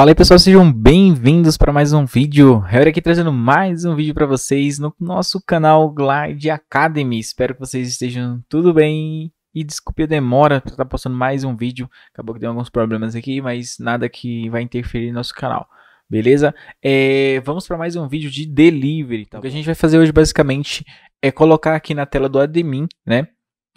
Fala aí pessoal, sejam bem-vindos para mais um vídeo. Eu aqui trazendo mais um vídeo para vocês no nosso canal Glide Academy. Espero que vocês estejam tudo bem e desculpe a demora para estar postando mais um vídeo. Acabou que tem alguns problemas aqui, mas nada que vai interferir no nosso canal. Beleza? É, vamos para mais um vídeo de delivery. Tá? O que a gente vai fazer hoje basicamente é colocar aqui na tela do admin, né?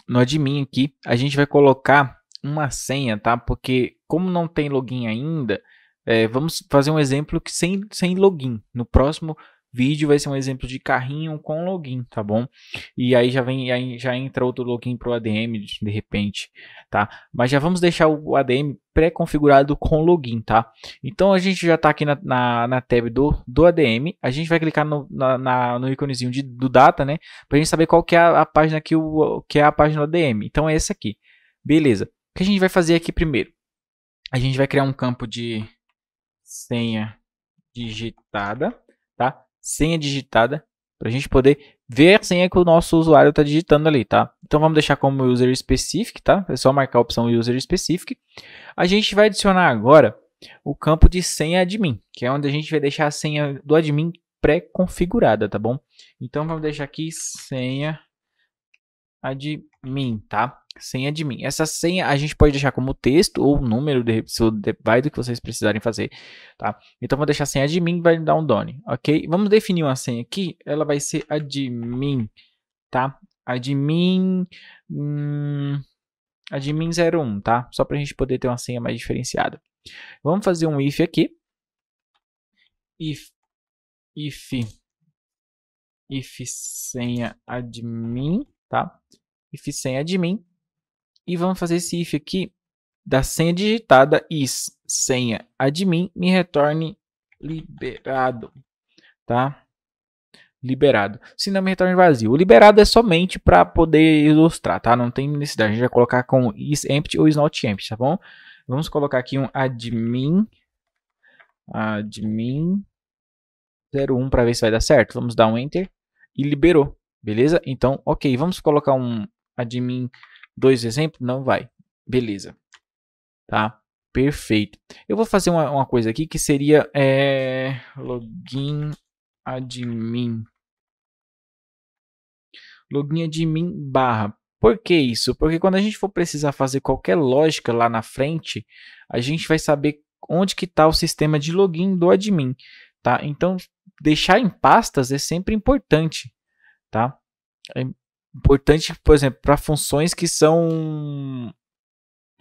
No admin aqui, a gente vai colocar uma senha, tá? Porque como não tem login ainda, é, vamos fazer um exemplo que sem, sem login. No próximo vídeo vai ser um exemplo de carrinho com login, tá bom? E aí já vem, aí já entra outro login para o ADM de repente, tá? Mas já vamos deixar o ADM pré-configurado com login, tá? Então a gente já está aqui na, na, na, tab do, do ADM, a gente vai clicar no, na, na no íconezinho de, do data, né? Para a gente saber qual que é a, a, página que, o, que é a página do ADM. Então é essa aqui, beleza? O que a gente vai fazer aqui primeiro? A gente vai criar um campo de senha digitada, tá? Senha digitada para a gente poder ver a senha que o nosso usuário está digitando ali, tá? Então vamos deixar como user specific, tá? É só marcar a opção user specific. A gente vai adicionar agora o campo de senha admin, que é onde a gente vai deixar a senha do admin pré-configurada, tá bom? Então vamos deixar aqui senha admin, tá? senha de mim. Essa senha a gente pode deixar como texto ou número, de, se vai do que vocês precisarem fazer, tá? Então vou deixar a senha admin, vai dar um done, ok? Vamos definir uma senha aqui, ela vai ser admin, tá? Admin, hum, admin 01, tá? Só para a gente poder ter uma senha mais diferenciada. Vamos fazer um if aqui. If, if, if senha admin, tá? If senha admin, e vamos fazer esse if aqui da senha digitada is senha admin me retorne liberado, tá? Liberado. Se não me retorne vazio. O liberado é somente para poder ilustrar, tá? Não tem necessidade. A gente vai colocar com is empty ou is not empty, tá bom? Vamos colocar aqui um admin admin 01 para ver se vai dar certo. Vamos dar um enter e liberou, beleza? Então, ok. Vamos colocar um admin dois exemplos? Não vai. Beleza. Tá? Perfeito. Eu vou fazer uma, uma coisa aqui que seria é, login admin. Login admin barra. Por que isso? Porque quando a gente for precisar fazer qualquer lógica lá na frente, a gente vai saber onde que está o sistema de login do admin, tá? Então, deixar em pastas é sempre importante, tá? É importante, por exemplo, para funções que são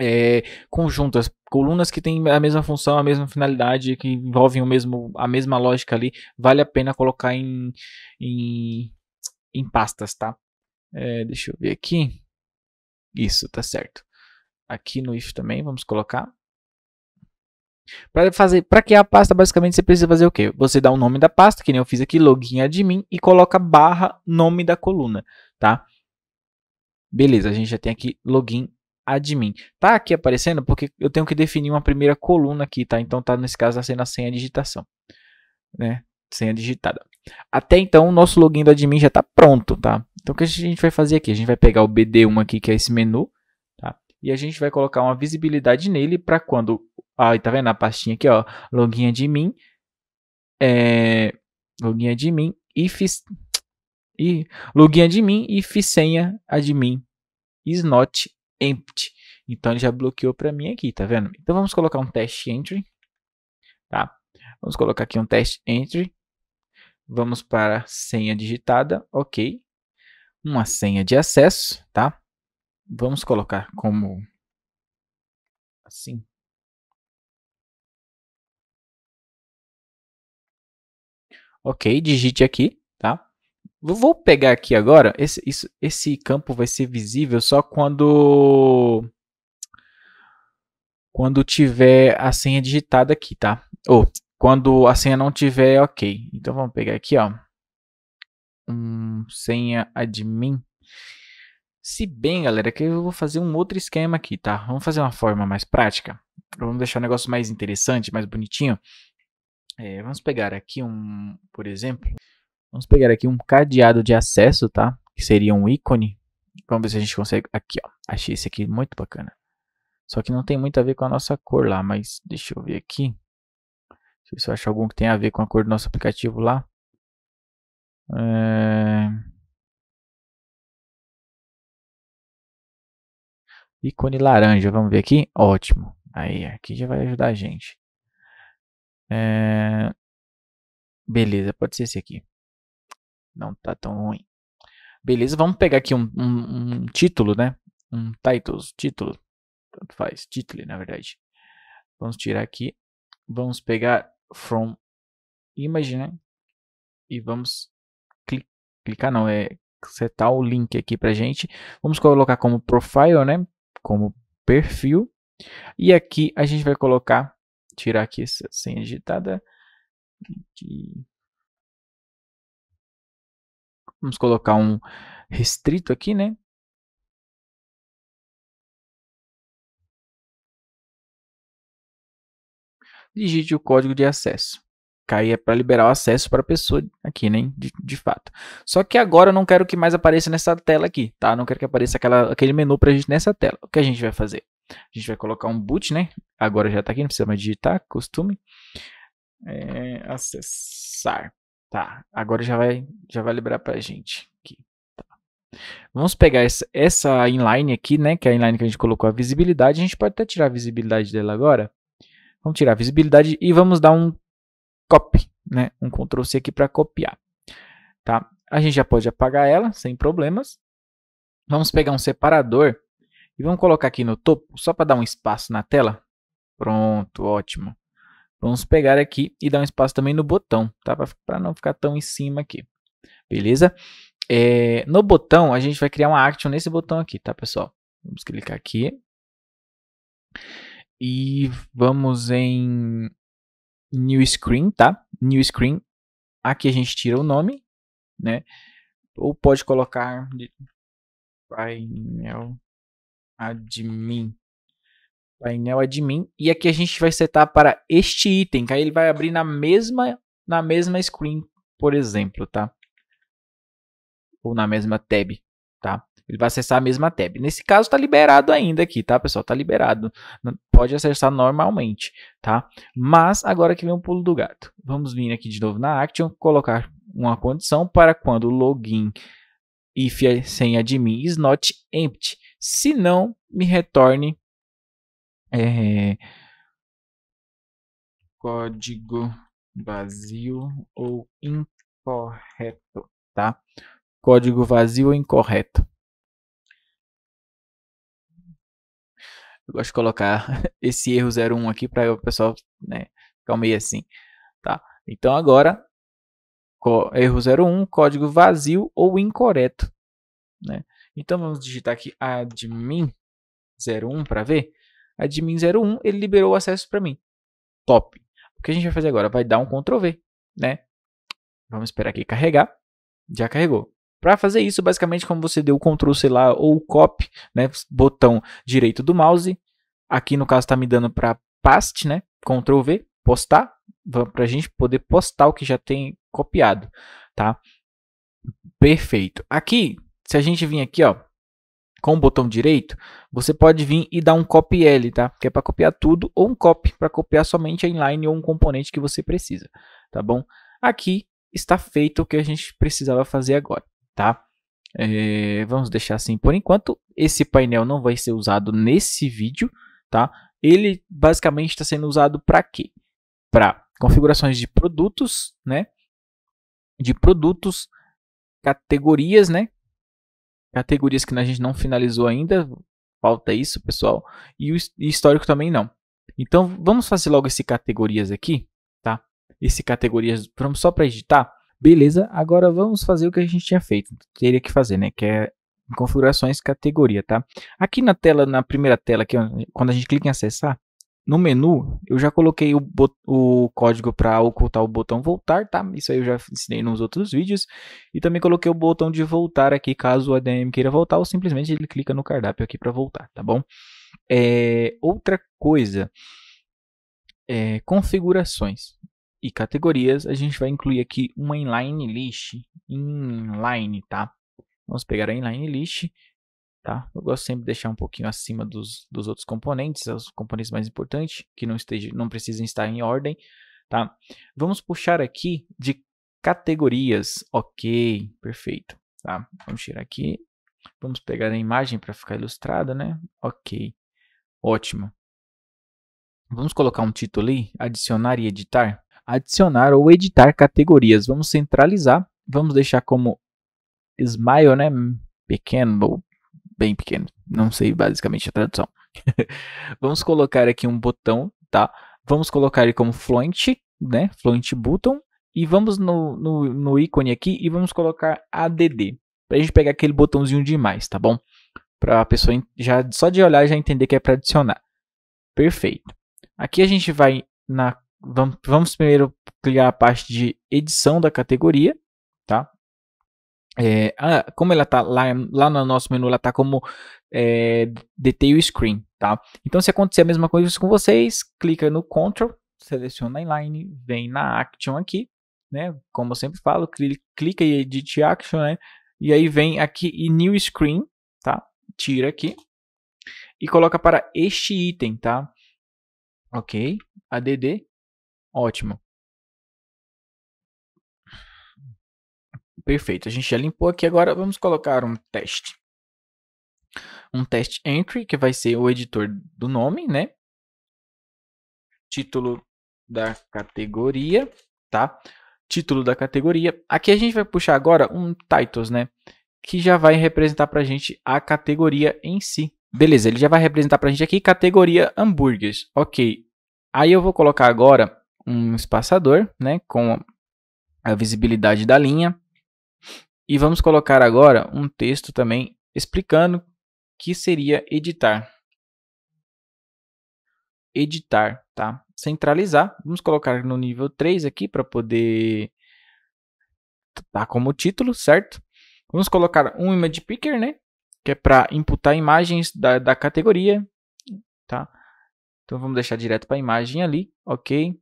é, conjuntas, colunas que têm a mesma função, a mesma finalidade, que envolvem o mesmo, a mesma lógica ali, vale a pena colocar em, em, em pastas, tá? É, deixa eu ver aqui. Isso, tá certo. Aqui no if também, vamos colocar. Para fazer, para criar a pasta, basicamente você precisa fazer o quê? Você dá o nome da pasta, que nem eu fiz aqui, login admin, e coloca barra nome da coluna tá? Beleza, a gente já tem aqui login admin. Tá aqui aparecendo porque eu tenho que definir uma primeira coluna aqui, tá? Então tá nesse caso tá sendo a senha digitação, né? Senha digitada. Até então o nosso login do admin já tá pronto, tá? Então o que a gente vai fazer aqui? A gente vai pegar o BD1 aqui, que é esse menu, tá? E a gente vai colocar uma visibilidade nele para quando, aí tá vendo a pastinha aqui, ó, login admin, é login admin if e login admin é e fiz senha admin é is not empty. Então ele já bloqueou para mim aqui, tá vendo? Então vamos colocar um teste entry, tá? Vamos colocar aqui um teste entry. Vamos para senha digitada, ok. Uma senha de acesso, tá? Vamos colocar como assim. Ok, digite aqui, tá? Vou pegar aqui agora. Esse, isso, esse campo vai ser visível só quando. Quando tiver a senha digitada aqui, tá? Ou quando a senha não tiver ok. Então vamos pegar aqui, ó. Um, senha admin. Se bem, galera, que eu vou fazer um outro esquema aqui, tá? Vamos fazer uma forma mais prática. Vamos deixar o negócio mais interessante, mais bonitinho. É, vamos pegar aqui um, por exemplo. Vamos pegar aqui um cadeado de acesso, tá? Que seria um ícone. Vamos ver se a gente consegue. Aqui, ó. Achei esse aqui muito bacana. Só que não tem muito a ver com a nossa cor lá, mas deixa eu ver aqui. Deixa eu ver se eu acho algum que tem a ver com a cor do nosso aplicativo lá. É... Ícone laranja, vamos ver aqui. Ótimo. Aí, aqui já vai ajudar a gente. É... Beleza, pode ser esse aqui. Não tá tão ruim. Beleza, vamos pegar aqui um, um, um título, né? Um titles, título. Tanto faz, título, na verdade. Vamos tirar aqui. Vamos pegar from image, né? E vamos cli clicar, não, é setar o link aqui pra gente. Vamos colocar como profile, né? Como perfil. E aqui a gente vai colocar, tirar aqui essa senha digitada. Vamos colocar um restrito aqui, né? Digite o código de acesso. Cai é para liberar o acesso para a pessoa aqui, né? De, de, fato. Só que agora eu não quero que mais apareça nessa tela aqui, tá? não quero que apareça aquela, aquele menu para a gente nessa tela. O que a gente vai fazer? A gente vai colocar um boot, né? Agora já está aqui, não precisa mais digitar, costume. É, acessar. Tá, agora já vai, já vai liberar pra gente. Aqui. Tá. Vamos pegar essa, essa inline aqui, né? Que é a inline que a gente colocou a visibilidade. A gente pode até tirar a visibilidade dela agora. Vamos tirar a visibilidade e vamos dar um copy, né? Um Ctrl C aqui para copiar. Tá? A gente já pode apagar ela sem problemas. Vamos pegar um separador e vamos colocar aqui no topo, só para dar um espaço na tela. Pronto, ótimo. Vamos pegar aqui e dar um espaço também no botão, tá? Para não ficar tão em cima aqui. Beleza? É, no botão, a gente vai criar uma action nesse botão aqui, tá, pessoal? Vamos clicar aqui. E vamos em New Screen, tá? New Screen. Aqui a gente tira o nome, né? Ou pode colocar painel admin painel admin. É e aqui a gente vai setar para este item, que aí ele vai abrir na mesma, na mesma screen, por exemplo, tá? Ou na mesma tab, tá? Ele vai acessar a mesma tab. Nesse caso, está liberado ainda aqui, tá, pessoal? Está liberado. Pode acessar normalmente, tá? Mas agora que vem o pulo do gato. Vamos vir aqui de novo na Action, colocar uma condição para quando login if é sem admin is not empty. Se não, me retorne é, código vazio ou incorreto, tá? Código vazio ou incorreto. Eu gosto de colocar esse erro 01 aqui para o pessoal né, ficar meio assim, tá? Então agora, erro 01, código vazio ou incorreto, né? Então vamos digitar aqui admin 01 para ver admin 01, ele liberou o acesso para mim. Top. O que a gente vai fazer agora? Vai dar um Ctrl V, né? Vamos esperar aqui carregar. Já carregou. Para fazer isso, basicamente, como você deu o Ctrl, sei lá, ou o Copy, né? Botão direito do mouse. Aqui, no caso, está me dando para Paste, né? Ctrl V, postar. Para a gente poder postar o que já tem copiado, tá? Perfeito. Aqui, se a gente vir aqui, ó, com o botão direito, você pode vir e dar um copy L, tá? Que é para copiar tudo, ou um copy para copiar somente a inline ou um componente que você precisa, tá bom? Aqui está feito o que a gente precisava fazer agora, tá? É, vamos deixar assim por enquanto. Esse painel não vai ser usado nesse vídeo, tá? Ele basicamente está sendo usado para quê? Para configurações de produtos, né? De produtos, categorias, né? Categorias que a gente não finalizou ainda, falta isso, pessoal. E o histórico também não. Então, vamos fazer logo esse categorias aqui, tá? Esse categorias, vamos só para editar. Beleza, agora vamos fazer o que a gente tinha feito. Teria que fazer, né? Que é configurações categoria, tá? Aqui na tela, na primeira tela, aqui, é quando a gente clica em acessar, no menu, eu já coloquei o, o código para ocultar o botão voltar, tá? Isso aí eu já ensinei nos outros vídeos. E também coloquei o botão de voltar aqui, caso o ADM queira voltar, ou simplesmente ele clica no cardápio aqui para voltar, tá bom? É, outra coisa, é, configurações e categorias, a gente vai incluir aqui uma inline list, inline, tá? Vamos pegar a inline list Tá? Eu gosto sempre de deixar um pouquinho acima dos, dos outros componentes, os componentes mais importantes, que não, esteja, não precisem estar em ordem. Tá? Vamos puxar aqui de categorias. Ok, perfeito. Tá? Vamos tirar aqui. Vamos pegar a imagem para ficar ilustrada, né? Ok, ótimo. Vamos colocar um título ali, adicionar e editar. Adicionar ou editar categorias. Vamos centralizar. Vamos deixar como smile, né? Pequeno, bem pequeno. Não sei basicamente a tradução. Vamos colocar aqui um botão, tá? Vamos colocar ele como fluent, né? Fluent button. E vamos no, no, no ícone aqui e vamos colocar add. Pra gente pegar aquele botãozinho de mais, tá bom? Pra a pessoa já, só de olhar já entender que é para adicionar. Perfeito. Aqui a gente vai na... Vamos, vamos primeiro criar a parte de edição da categoria, tá? É, ah, como ela tá lá, lá no nosso menu, ela tá como é, eh, Detail Screen, tá? Então, se acontecer a mesma coisa com vocês, clica no Ctrl, seleciona Inline, vem na Action aqui, né? Como eu sempre falo, clica em Edit Action, né? E aí vem aqui em New Screen, tá? Tira aqui e coloca para este item, tá? Ok, ADD, ótimo. Perfeito, a gente já limpou aqui, agora vamos colocar um teste. Um teste entry, que vai ser o editor do nome, né? Título da categoria, tá? Título da categoria. Aqui a gente vai puxar agora um titles, né? Que já vai representar para a gente a categoria em si. Beleza, ele já vai representar para a gente aqui categoria hambúrgueres. Ok, aí eu vou colocar agora um espaçador, né? Com a visibilidade da linha. E vamos colocar agora um texto também explicando que seria editar. Editar, tá? Centralizar. Vamos colocar no nível 3 aqui para poder tá como título, certo? Vamos colocar um image picker, né? Que é para imputar imagens da, da categoria, tá? Então vamos deixar direto para a imagem ali, ok?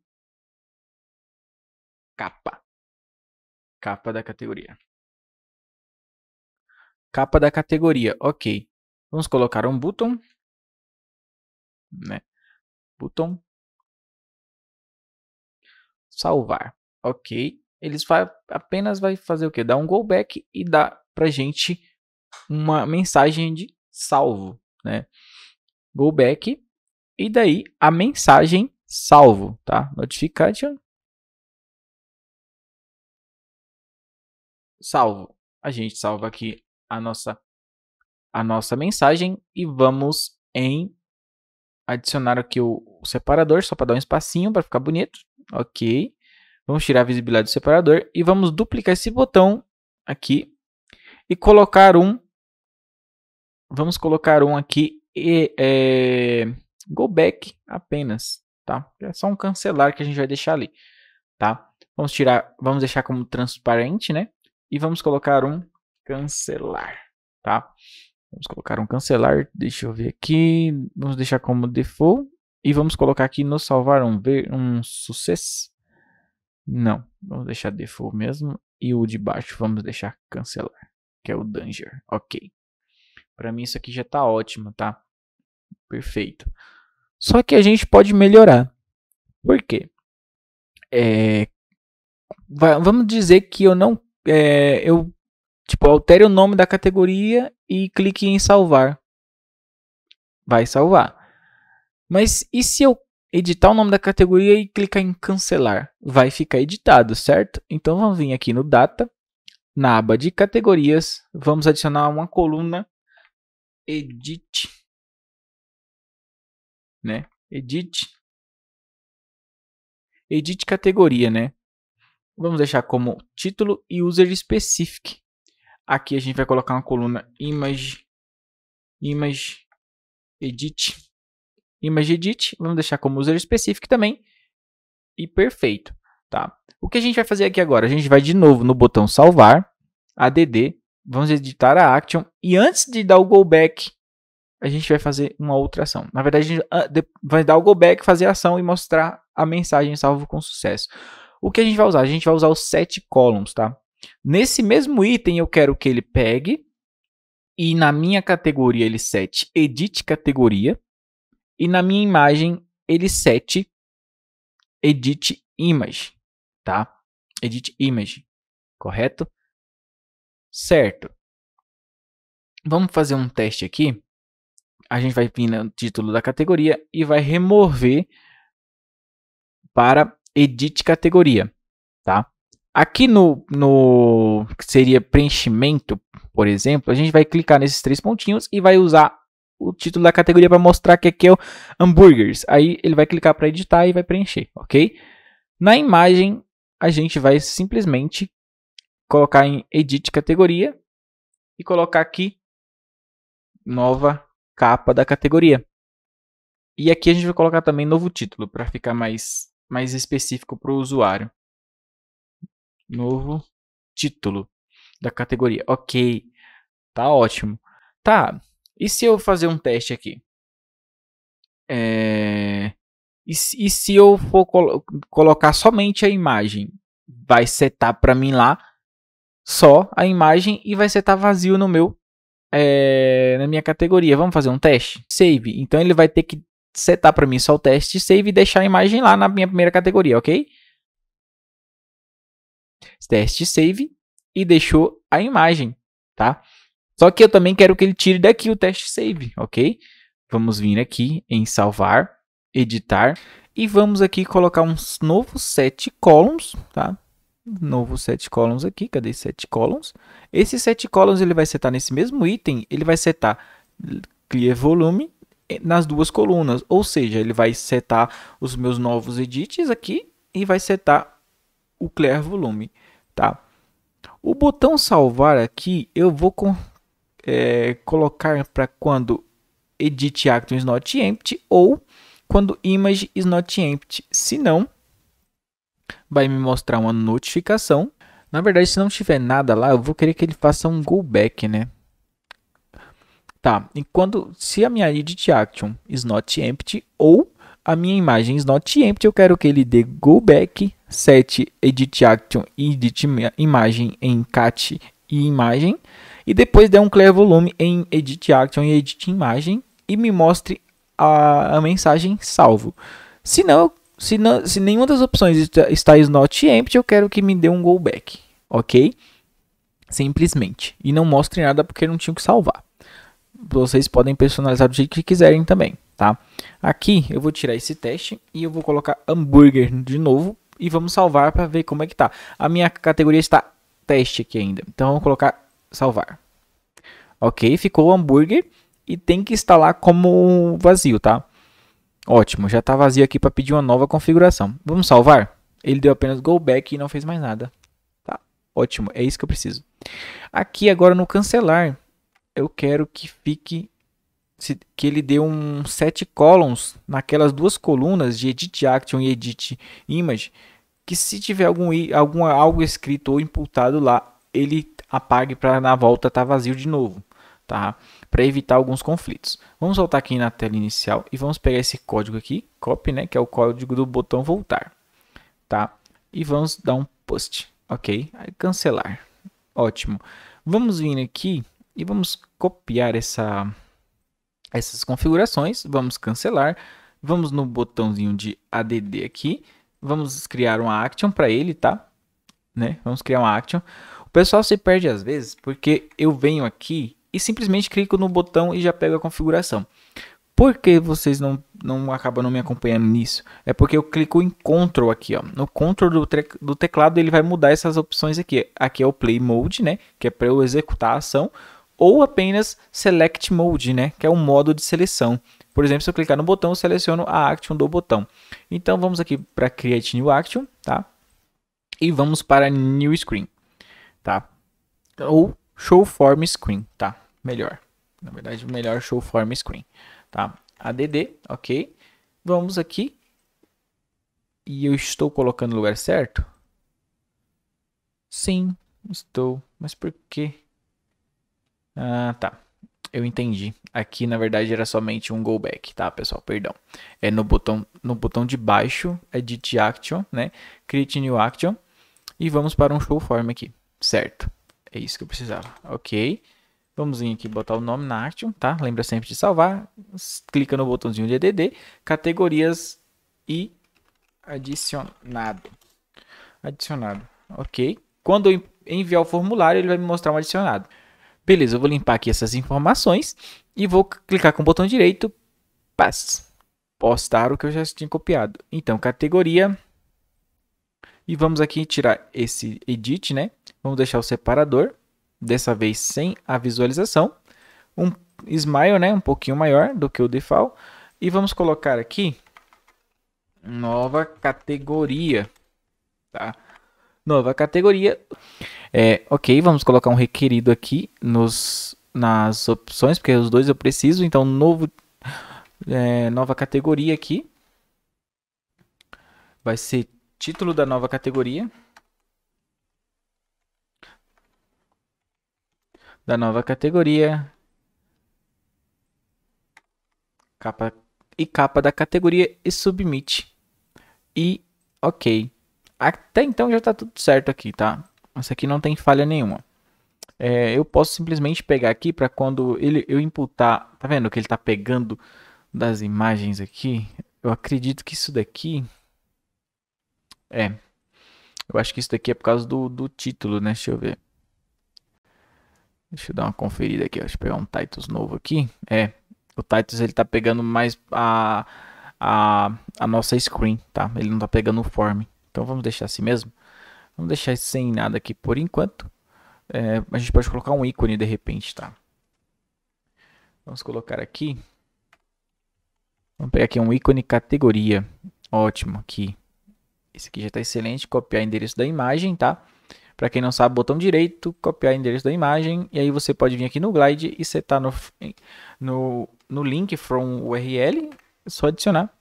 Capa. Capa da categoria. Capa da categoria, ok. Vamos colocar um button, né? Button. Salvar, ok. Eles vai, apenas vai fazer o que? Dar um go back e dar pra gente uma mensagem de salvo, né? Go back e daí a mensagem salvo, tá? Notification salvo. A gente salva aqui a nossa, a nossa mensagem e vamos em adicionar aqui o, o separador, só para dar um espacinho para ficar bonito. Ok. Vamos tirar a visibilidade do separador e vamos duplicar esse botão aqui e colocar um. Vamos colocar um aqui e é, go back apenas, tá? É só um cancelar que a gente vai deixar ali, tá? Vamos tirar, vamos deixar como transparente, né? E vamos colocar um cancelar, tá? Vamos colocar um cancelar, deixa eu ver aqui, vamos deixar como default e vamos colocar aqui no salvar um, um sucesso. Não, vamos deixar default mesmo e o de baixo vamos deixar cancelar, que é o danger, ok. Para mim isso aqui já está ótimo, tá? Perfeito. Só que a gente pode melhorar. Por quê? É, vamos dizer que eu não é, eu Tipo, altere o nome da categoria e clique em salvar. Vai salvar. Mas e se eu editar o nome da categoria e clicar em cancelar? Vai ficar editado, certo? Então vamos vir aqui no data, na aba de categorias, vamos adicionar uma coluna edit né? Edit edit categoria, né? Vamos deixar como título e user specific. Aqui a gente vai colocar uma coluna image, image, edit, image edit. Vamos deixar como user específico também. E perfeito, tá? O que a gente vai fazer aqui agora? A gente vai de novo no botão salvar, add, vamos editar a action. E antes de dar o go back, a gente vai fazer uma outra ação. Na verdade, a gente ah, vai dar o go back, fazer a ação e mostrar a mensagem salvo com sucesso. O que a gente vai usar? A gente vai usar os set columns, tá? Nesse mesmo item, eu quero que ele pegue e na minha categoria ele sete edit categoria e na minha imagem ele sete edit image, tá? Edit image, correto? Certo. Vamos fazer um teste aqui. A gente vai vir no título da categoria e vai remover para edit categoria, tá? Aqui no, no que seria preenchimento, por exemplo, a gente vai clicar nesses três pontinhos e vai usar o título da categoria para mostrar que aqui é o hambúrgueres. Aí ele vai clicar para editar e vai preencher, ok? Na imagem, a gente vai simplesmente colocar em edit categoria e colocar aqui nova capa da categoria. E aqui a gente vai colocar também novo título para ficar mais, mais específico para o usuário. Novo título da categoria. Ok, tá ótimo. Tá, e se eu fazer um teste aqui? É... E, e se eu for colo colocar somente a imagem? Vai setar para mim lá só a imagem e vai setar vazio no meu é, na minha categoria. Vamos fazer um teste? Save. Então ele vai ter que setar para mim só o teste save e deixar a imagem lá na minha primeira categoria, ok? teste save e deixou a imagem, tá? Só que eu também quero que ele tire daqui o teste save, ok? Vamos vir aqui em salvar, editar e vamos aqui colocar um novo set columns, tá? Novo set columns aqui, cadê set columns? Esse set columns ele vai setar nesse mesmo item, ele vai setar clear volume eh, nas duas colunas, ou seja, ele vai setar os meus novos edits aqui e vai setar o clear volume tá? O botão salvar aqui eu vou com, é, colocar para quando edit action is not empty ou quando image is not empty. Se não, vai me mostrar uma notificação. Na verdade, se não tiver nada lá, eu vou querer que ele faça um go back, né? Tá, e quando, se a minha edit action is not empty ou a minha imagem is not empty, eu quero que ele dê go back 7 Edit Action e Edit Imagem em Cat e Imagem. E depois dê um Clear Volume em Edit Action e Edit Imagem e me mostre a, a mensagem salvo. Se não, se não, se nenhuma das opções está is not empty, eu quero que me dê um go back, ok? Simplesmente. E não mostre nada porque não tinha que salvar. Vocês podem personalizar do jeito que quiserem também, tá? Aqui eu vou tirar esse teste e eu vou colocar hambúrguer de novo e vamos salvar para ver como é que tá. A minha categoria está teste aqui ainda. Então vamos colocar salvar. Ok, ficou o hambúrguer e tem que instalar como vazio, tá? Ótimo, já está vazio aqui para pedir uma nova configuração. Vamos salvar? Ele deu apenas go back e não fez mais nada. Tá, ótimo, é isso que eu preciso. Aqui agora no cancelar, eu quero que fique que ele deu um set columns naquelas duas colunas de edit action e edit image, que se tiver algum alguma algo escrito ou imputado lá, ele apague para na volta estar tá vazio de novo, tá? Para evitar alguns conflitos. Vamos voltar aqui na tela inicial e vamos pegar esse código aqui, copy, né, que é o código do botão voltar, tá? E vamos dar um post, OK? Aí cancelar. Ótimo. Vamos vir aqui e vamos copiar essa essas configurações, vamos cancelar, vamos no botãozinho de add aqui, vamos criar uma action para ele, tá? Né? Vamos criar uma action. O pessoal se perde às vezes porque eu venho aqui e simplesmente clico no botão e já pego a configuração. Por que vocês não, não acabam não me acompanhando nisso? É porque eu clico em Control aqui, ó. No Control do, do teclado ele vai mudar essas opções aqui. Aqui é o Play Mode, né? Que é para eu executar a ação ou apenas Select Mode, né, que é um modo de seleção. Por exemplo, se eu clicar no botão, eu seleciono a action do botão. Então vamos aqui para Create New Action, tá? E vamos para New Screen, tá? Ou Show Form Screen, tá? Melhor. Na verdade, melhor Show Form Screen, tá? ADD, ok. Vamos aqui. E eu estou colocando no lugar certo? Sim, estou. Mas por quê? Ah, tá. Eu entendi. Aqui, na verdade, era somente um go back, tá, pessoal? Perdão. É no botão, no botão de baixo, é edit action, né? Create new action. E vamos para um show form aqui, certo? É isso que eu precisava, ok? Vamos vir aqui botar o nome na action, tá? Lembra sempre de salvar. Clica no botãozinho de add, categorias e adicionado. Adicionado, ok? Quando eu enviar o formulário, ele vai me mostrar um adicionado. Beleza, eu vou limpar aqui essas informações e vou clicar com o botão direito, paz, postar o que eu já tinha copiado. Então, categoria, e vamos aqui tirar esse edit, né? Vamos deixar o separador, dessa vez sem a visualização, um smile, né? Um pouquinho maior do que o default, e vamos colocar aqui, nova categoria, tá? Nova categoria. É, ok, vamos colocar um requerido aqui nos, nas opções, porque os dois eu preciso. Então, novo, é, nova categoria aqui. Vai ser título da nova categoria. Da nova categoria. Capa e capa da categoria e submit. E ok. Até então já está tudo certo aqui, tá? Essa aqui não tem falha nenhuma. É, eu posso simplesmente pegar aqui para quando ele, eu imputar... Tá vendo que ele está pegando das imagens aqui? Eu acredito que isso daqui... É. Eu acho que isso daqui é por causa do, do título, né? Deixa eu ver. Deixa eu dar uma conferida aqui. Deixa eu pegar um Titus novo aqui. É. O Titus ele tá pegando mais a, a, a nossa screen, tá? Ele não tá pegando o form. Então vamos deixar assim mesmo. Vamos deixar sem nada aqui por enquanto. É, a gente pode colocar um ícone de repente, tá? Vamos colocar aqui. Vamos pegar aqui um ícone categoria. Ótimo, aqui. Esse aqui já está excelente. Copiar endereço da imagem, tá? Para quem não sabe, botão direito, copiar endereço da imagem. E aí você pode vir aqui no Glide e setar no, no, no link from URL. É só adicionar.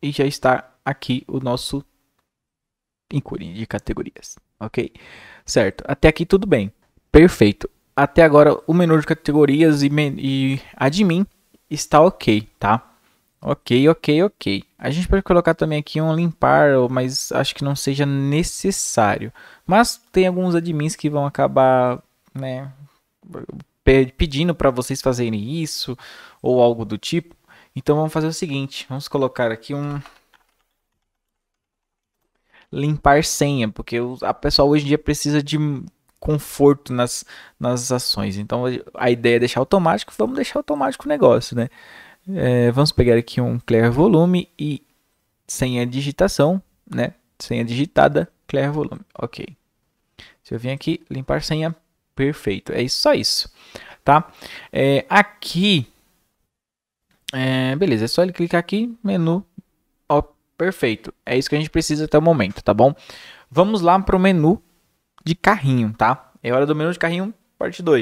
E já está aqui o nosso em de categorias, ok? Certo, até aqui tudo bem, perfeito. Até agora o menu de categorias e, e admin está ok, tá? Ok, ok, ok. A gente pode colocar também aqui um limpar, mas acho que não seja necessário. Mas tem alguns admins que vão acabar né, pedindo para vocês fazerem isso ou algo do tipo. Então vamos fazer o seguinte, vamos colocar aqui um limpar senha, porque a pessoa hoje em dia precisa de conforto nas, nas ações. Então a ideia é deixar automático, vamos deixar automático o negócio, né? É, vamos pegar aqui um clear volume e senha digitação, né? Senha digitada, clear volume, ok. Se eu vim aqui, limpar senha, perfeito. É só isso, tá? É, aqui, é, beleza, é só ele clicar aqui, menu Perfeito. É isso que a gente precisa até o momento, tá bom? Vamos lá para o menu de carrinho, tá? É hora do menu de carrinho, parte 2.